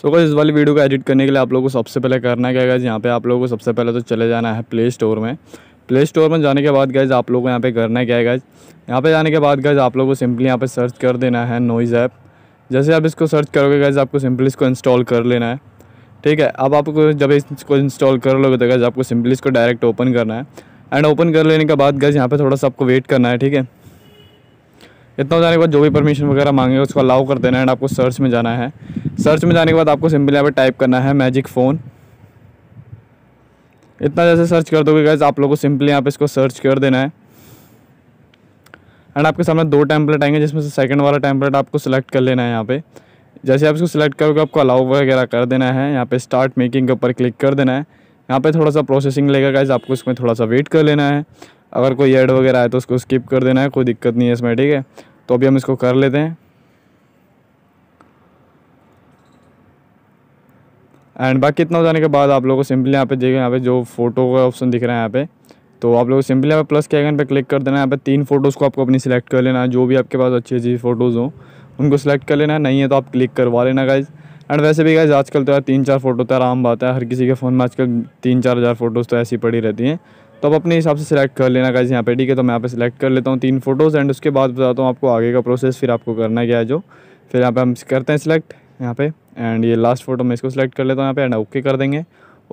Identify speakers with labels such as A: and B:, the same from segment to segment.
A: सो so, इस वाली video को एडिट करने के लिए आप लोगों को सबसे पहले करना क्या गैस यहाँ पे आप लोगों को सबसे पहले तो चले जाना है प्ले स्टोर में प्ले स्टोर में जाने के बाद गैज आप लोगों को यहाँ पे करना क्या है यहाँ पे जाने के बाद गैज आप लोगों को सिंपली यहाँ पे सर्च कर देना है नोइज़ ऐप जैसे आप इसको सर्च करोगे गैज आपको सिंपली इसको इंस्टॉल कर लेना है ठीक है अब आपको जब इसको इंस्टॉल कर लोगे तो गैज आपको सिंपली इसको डायरेक्ट ओपन करना है एंड ओपन कर लेने के बाद गैज यहाँ पर थोड़ा सा आपको वेट करना है ठीक है इतना हो जाने के बाद जो भी परमिशन वगैरह मांगे उसको अलाउ कर देना है एंड आपको सर्च में जाना है सर्च में जाने के बाद आपको सिंपली यहाँ पर टाइप करना है मैजिक फ़ोन इतना जैसे सर्च कर दोगे गैस आप लोगों को सिंपली यहाँ पे इसको सर्च कर देना है एंड आपके सामने दो टैंपलेट आएंगे जिसमें से सेकंड वाला टैंपलेट आपको सिलेक्ट कर लेना है यहाँ पे जैसे आप इसको सिलेक्ट करोगे आपको अलाउ वगैरह कर देना है यहाँ पे स्टार्ट मेकिंग के ऊपर क्लिक कर देना है यहाँ पे थोड़ा सा प्रोसेसिंग लेगा गाइज आपको इसमें थोड़ा सा वेट कर लेना है अगर कोई एड वगैरह आए तो उसको स्किप कर देना है कोई दिक्कत नहीं है इसमें ठीक है तो अभी हम इसको कर लेते हैं एंड बाकी इतना हो जाने के बाद आप लोगों को सिंपली यहाँ पे देखिए यहाँ पे जो फोटो का ऑप्शन दिख रहा है यहाँ पे तो आप लोग सिंपली यहाँ पे प्लस के आइकन पे क्लिक कर देना यहाँ पे तीन फोटोज़ को आपको अपनी सिलेक्ट कर लेना है जो भी आपके पास अच्छी अच्छी फ़ोटोज़ हो उनको सिलेक्ट कर लेना है नहीं है तो आप क्लिक करवा लेना गाइज एंड वैसे भी गाइज आजकल तो यार तीन चार फोटो तो आराम बात है हर किसी के फ़ोन में आजकल तीन चार हज़ार फ़ोटोज़ तो ऐसी पड़ी रहती हैं तो आप अपने हिसाब से सिलेक्ट कर लेना गाइज यहाँ पे ठीक है तो मैं यहाँ पे सिलेक्ट कर लेता हूँ तीन फोटोज़ एंड उसके बाद बताता हूँ आपको आगे का प्रोसेस फिर आपको करना क्या है जो फिर यहाँ पे हम करते हैं सिलेक्ट यहाँ पे एंड ये लास्ट फोटो मैं इसको सिलेक्ट कर लेता हूँ यहाँ पे एंड ओके कर देंगे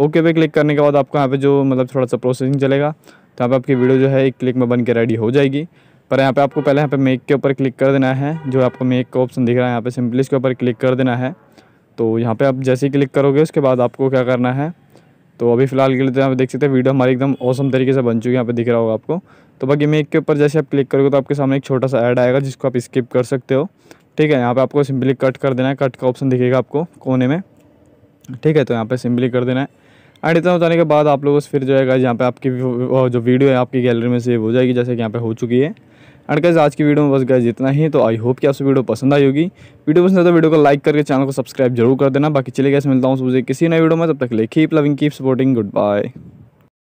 A: ओके पे क्लिक करने के बाद आपको यहाँ पे जो मतलब थोड़ा सा प्रोसेसिंग चलेगा तो यहाँ पर आपकी वीडियो जो है एक क्लिक में बन के रेडी हो जाएगी पर यहाँ पर आपको पहले यहाँ पर मेक के ऊपर क्लिक कर देना है जो आपको मेक का ऑप्शन दिख रहा है यहाँ पे सिम्पलिस के ऊपर क्लिक कर देना है तो यहाँ पे आप जैसे ही क्लिक करोगे उसके बाद आपको क्या करना है तो अभी फिलहाल के लिए तो यहाँ पे देख सकते हैं वीडियो हमारी एकदम औसम तरीके से बन चुकी है यहाँ पे दिख रहा होगा आपको तो बाकी मेक के ऊपर जैसे आप क्लिक करोगे तो आपके सामने एक छोटा सा ऐड आएगा जिसको आप स्किप कर सकते हो ठीक है यहाँ पे आपको सिंपली कट कर देना है कट का ऑप्शन दिखेगा आपको कोने में ठीक है तो यहाँ पर सिंपली कर देना है एंड इतना बताने के बाद आप लोग फिर जो है यहाँ पे आपकी जो वीडियो है आपकी गैलरी में सेव हो जाएगी जैसे कि यहाँ पे हो चुकी है एंड गैस आज की वीडियो में बस गैस जितना ही तो आई होप कि आपसे वीडियो पसंद आई होगी वीडियो पसंद आए तो वीडियो को लाइक करके चैनल को सब्सक्राइब जरूर कर देना बाकी चले गए मिलता हूँ मुझे किसी नए वीडियो में तब तक ले keep loving keep supporting good bye